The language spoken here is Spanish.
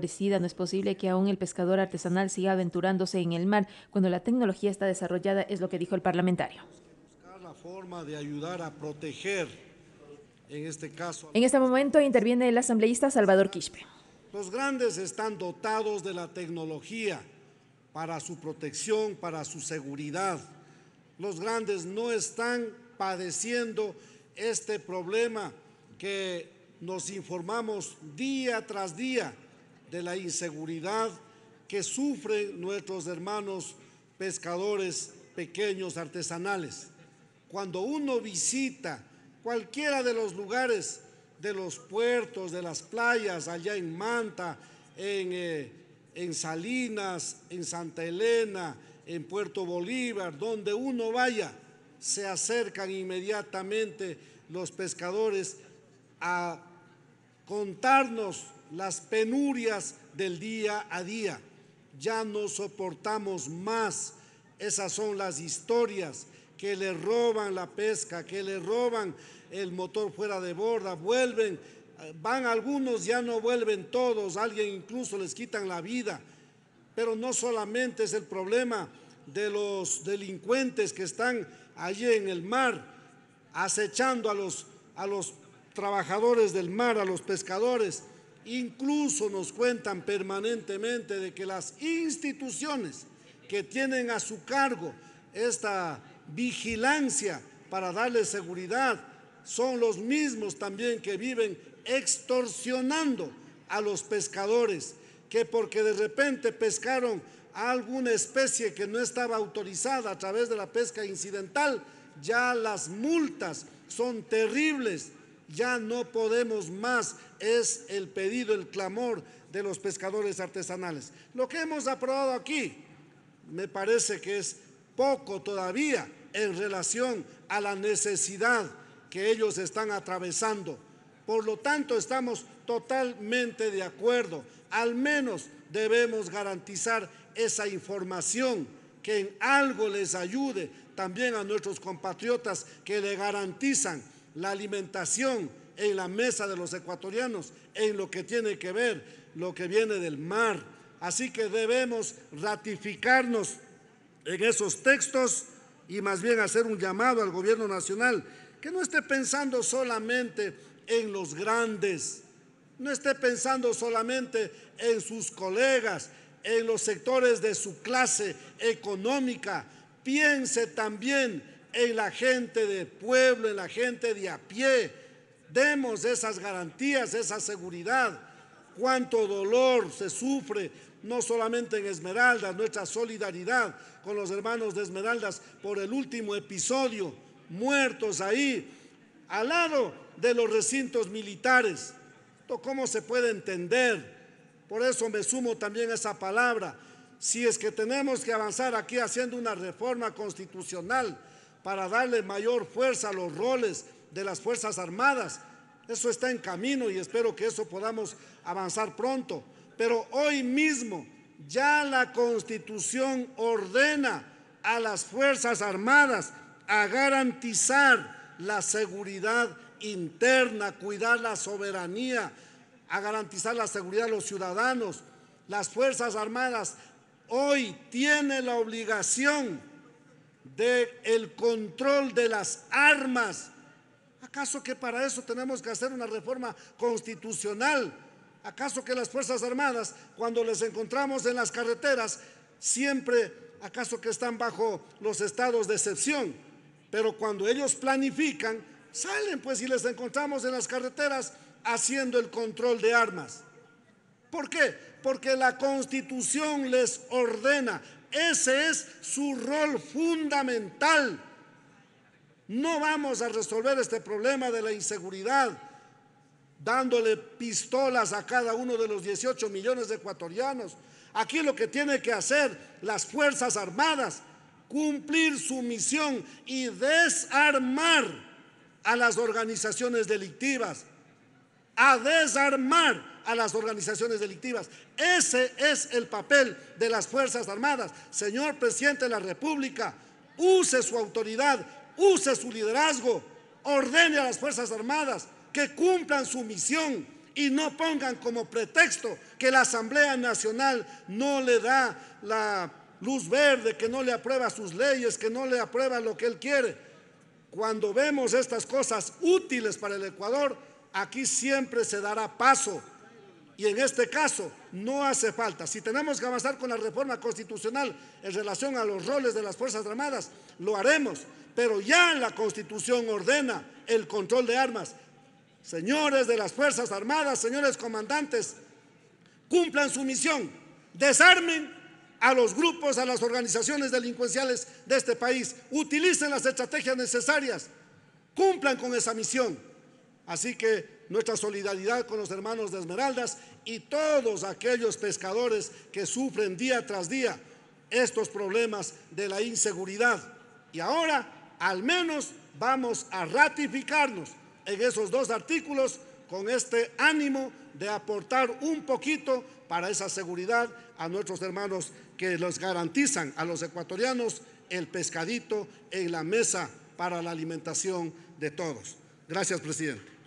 No es posible que aún el pescador artesanal siga aventurándose en el mar cuando la tecnología está desarrollada, es lo que dijo el parlamentario. en este En este momento interviene el asambleísta Salvador Quispe. Los grandes están dotados de la tecnología para su protección, para su seguridad. Los grandes no están padeciendo este problema que nos informamos día tras día de la inseguridad que sufren nuestros hermanos pescadores pequeños artesanales. Cuando uno visita cualquiera de los lugares de los puertos, de las playas, allá en Manta, en, eh, en Salinas, en Santa Elena, en Puerto Bolívar, donde uno vaya, se acercan inmediatamente los pescadores a contarnos las penurias del día a día. Ya no soportamos más. Esas son las historias que le roban la pesca, que le roban el motor fuera de borda, vuelven, van algunos, ya no vuelven todos, alguien incluso les quitan la vida. Pero no solamente es el problema de los delincuentes que están allí en el mar, acechando a los, a los trabajadores del mar, a los pescadores, Incluso nos cuentan permanentemente de que las instituciones que tienen a su cargo esta vigilancia para darle seguridad son los mismos también que viven extorsionando a los pescadores, que porque de repente pescaron alguna especie que no estaba autorizada a través de la pesca incidental, ya las multas son terribles ya no podemos más, es el pedido, el clamor de los pescadores artesanales. Lo que hemos aprobado aquí me parece que es poco todavía en relación a la necesidad que ellos están atravesando. Por lo tanto, estamos totalmente de acuerdo. Al menos debemos garantizar esa información que en algo les ayude también a nuestros compatriotas que le garantizan la alimentación en la mesa de los ecuatorianos, en lo que tiene que ver lo que viene del mar. Así que debemos ratificarnos en esos textos y más bien hacer un llamado al gobierno nacional que no esté pensando solamente en los grandes, no esté pensando solamente en sus colegas, en los sectores de su clase económica, piense también en la gente de pueblo, en la gente de a pie. Demos esas garantías, esa seguridad. Cuánto dolor se sufre, no solamente en Esmeraldas, nuestra solidaridad con los hermanos de Esmeraldas por el último episodio, muertos ahí, al lado de los recintos militares. ¿Cómo se puede entender? Por eso me sumo también a esa palabra. Si es que tenemos que avanzar aquí haciendo una reforma constitucional, para darle mayor fuerza a los roles de las Fuerzas Armadas. Eso está en camino y espero que eso podamos avanzar pronto. Pero hoy mismo ya la Constitución ordena a las Fuerzas Armadas a garantizar la seguridad interna, cuidar la soberanía, a garantizar la seguridad de los ciudadanos. Las Fuerzas Armadas hoy tienen la obligación de el control de las armas. ¿Acaso que para eso tenemos que hacer una reforma constitucional? ¿Acaso que las Fuerzas Armadas, cuando les encontramos en las carreteras, siempre, acaso que están bajo los estados de excepción? Pero cuando ellos planifican, salen pues y les encontramos en las carreteras haciendo el control de armas. ¿Por qué? Porque la constitución les ordena, ese es su rol fundamental. No vamos a resolver este problema de la inseguridad dándole pistolas a cada uno de los 18 millones de ecuatorianos. Aquí lo que tiene que hacer las Fuerzas Armadas, cumplir su misión y desarmar a las organizaciones delictivas a desarmar a las organizaciones delictivas. Ese es el papel de las Fuerzas Armadas. Señor Presidente de la República, use su autoridad, use su liderazgo, ordene a las Fuerzas Armadas que cumplan su misión y no pongan como pretexto que la Asamblea Nacional no le da la luz verde, que no le aprueba sus leyes, que no le aprueba lo que él quiere. Cuando vemos estas cosas útiles para el Ecuador, aquí siempre se dará paso. Y en este caso no hace falta. Si tenemos que avanzar con la reforma constitucional en relación a los roles de las Fuerzas Armadas, lo haremos. Pero ya la Constitución ordena el control de armas. Señores de las Fuerzas Armadas, señores comandantes, cumplan su misión. Desarmen a los grupos, a las organizaciones delincuenciales de este país. Utilicen las estrategias necesarias. Cumplan con esa misión Así que nuestra solidaridad con los hermanos de Esmeraldas y todos aquellos pescadores que sufren día tras día estos problemas de la inseguridad. Y ahora al menos vamos a ratificarnos en esos dos artículos con este ánimo de aportar un poquito para esa seguridad a nuestros hermanos que los garantizan a los ecuatorianos el pescadito en la mesa para la alimentación de todos. Gracias, presidente.